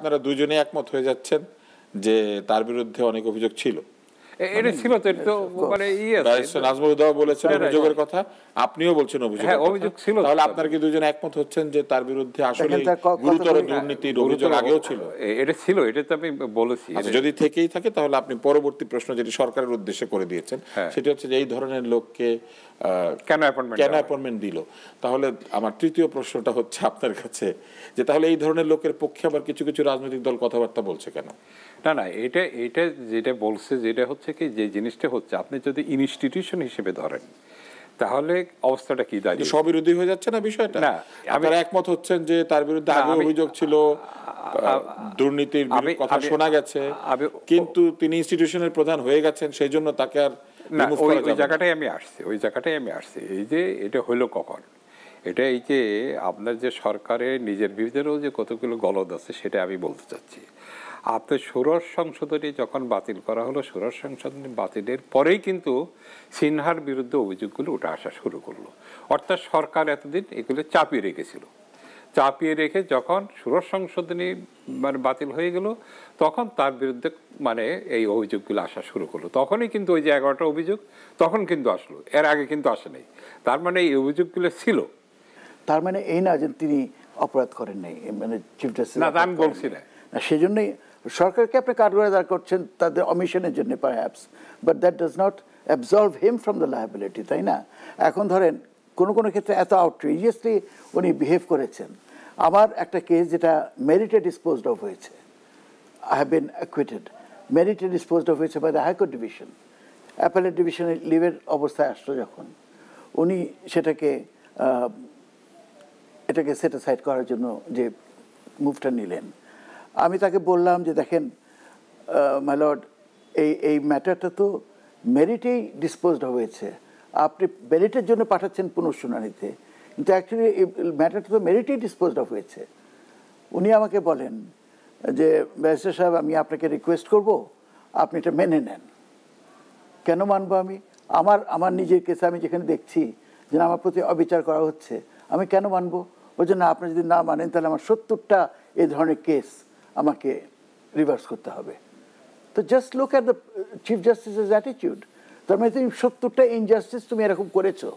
আপনারা দুজনে একমত হয়ে যাচ্ছেন যে তার বিরুদ্ধে অনেক অভিযোগ ছিল এটা মানে ছিল তো এটা তো মানে ইয়ে বলেছেন হ্যাঁ, অভিযোগের কথা আপনিও বলছেন অভিযোগ হ্যাঁ অভিযোগ ছিল তাহলে কি দুজন একমত হচ্ছেন যে তার বিরুদ্ধে আসলে গুরুতর অভিযোগ আগেও ছিল এটা ছিল এটা তো আমি বলেছি আচ্ছা, যদি থেকেই থাকে তাহলে আপনি পরবর্তী প্রশ্ন যেটি সরকারের উদ্দেশ্যে করে দিয়েছেন হ্যাঁ। সেটি হচ্ছে যে এই ধরনের লোককে কেন অ্যাপয়েন্টমেন্ট কেন অ্যাপয়েন্টমেন্ট দিল তাহলে আমার তৃতীয় প্রশ্নটা হচ্ছে আপনার কাছে যে তাহলে এই ধরনের লোকের পক্ষে আবার কিছু কিছু রাজনৈতিক দল কথাবার্তা বলছে কেন না না এটা এটা যেটা বলছে যেটা হচ্ছে হচ্ছে কি যে জিনিসটা হচ্ছে আপনি যদি ইনস্টিটিউশন হিসেবে ধরেন তাহলে অবস্থাটা কি দাঁড়িয়ে বিরোধী হয়ে যাচ্ছে না বিষয়টা না আমি একমত হচ্ছেন যে তার বিরুদ্ধে আগে অভিযোগ ছিল দুর্নীতির কথা শোনা গেছে কিন্তু তিনি ইনস্টিটিউশনের প্রধান হয়ে গেছেন সেই জন্য তাকে আর ওই জায়গাটাই আমি আসছি ওই জায়গাটাই আমি আসছি এই যে এটা হলো কখন এটা এই যে আপনার যে সরকারের নিজের বিরুদ্ধেও যে কতগুলো গলদ আছে সেটা আমি বলতে চাচ্ছি আর তো ষোড়শ সংশোধনী যখন বাতিল করা হলো ষোড়শ সংশোধনী বাতিলের পরেই কিন্তু সিনহার বিরুদ্ধে অভিযোগগুলো উঠে আসা শুরু করলো অর্থাৎ সরকার এতদিন এগুলো চাপিয়ে রেখেছিল চাপিয়ে রেখে যখন ষোড়শ সংশোধনী মানে বাতিল হয়ে গেল তখন তার বিরুদ্ধে মানে এই অভিযোগগুলো আসা শুরু করলো তখনই কিন্তু ওই যে এগারোটা অভিযোগ তখন কিন্তু আসলো এর আগে কিন্তু আসেনি তার মানে এই অভিযোগগুলো ছিল তার মানে এই না যে তিনি অপরাধ করেন নাই মানে চিফ জাস্টিস না আমি বলছি না সেজন্যই সরকারকে আপনি কাঠগড়ে দাঁড় করছেন তাদের অমিশনের জন্য perhaps but that does not absolve him from the liability তাই না এখন ধরেন কোনো কোনো ক্ষেত্রে এত আউটরিজিয়াসলি উনি বিহেভ করেছেন আমার একটা কেস যেটা মেরিটে ডিসপোজ অফ হয়েছে আই হ্যাভ বিন অ্যাকুইটেড মেরিটে ডিসপোজ অফ হয়েছে by the high court division appellate ডিভিশনে লিভের অবস্থায় আসলো যখন উনি সেটাকে এটাকে স্যাটিসফাইড করার জন্য যে মুভটা নিলেন আমি তাকে বললাম যে দেখেন মাইলর্ড এই এই ম্যাটারটা তো মেরিটেই ডিসপোজড হয়েছে আপনি মেরিটের জন্য পাঠাচ্ছেন পুনঃশুনানিতে কিন্তু অ্যাকচুয়ালি এই ম্যাটারটা তো মেরিটেই ডিসপোজড হয়েছে উনি আমাকে বলেন যে ব্যারিস্টার সাহেব আমি আপনাকে রিকোয়েস্ট করব আপনি এটা মেনে নেন কেন মানবো আমি আমার আমার নিজের কেসে আমি যেখানে দেখছি যে আমার প্রতি অবিচার করা হচ্ছে আমি কেন মানবো ওই জন্য আপনি যদি না মানেন তাহলে আমার সত্তরটা এই ধরনের কেস আমাকে রিভার্স করতে হবে তো just look at the chief জাস্টিসের অ্যাটিটিউড তার মানে তুমি সত্তরটা ইনজাস্টিস তুমি এরকম করেছো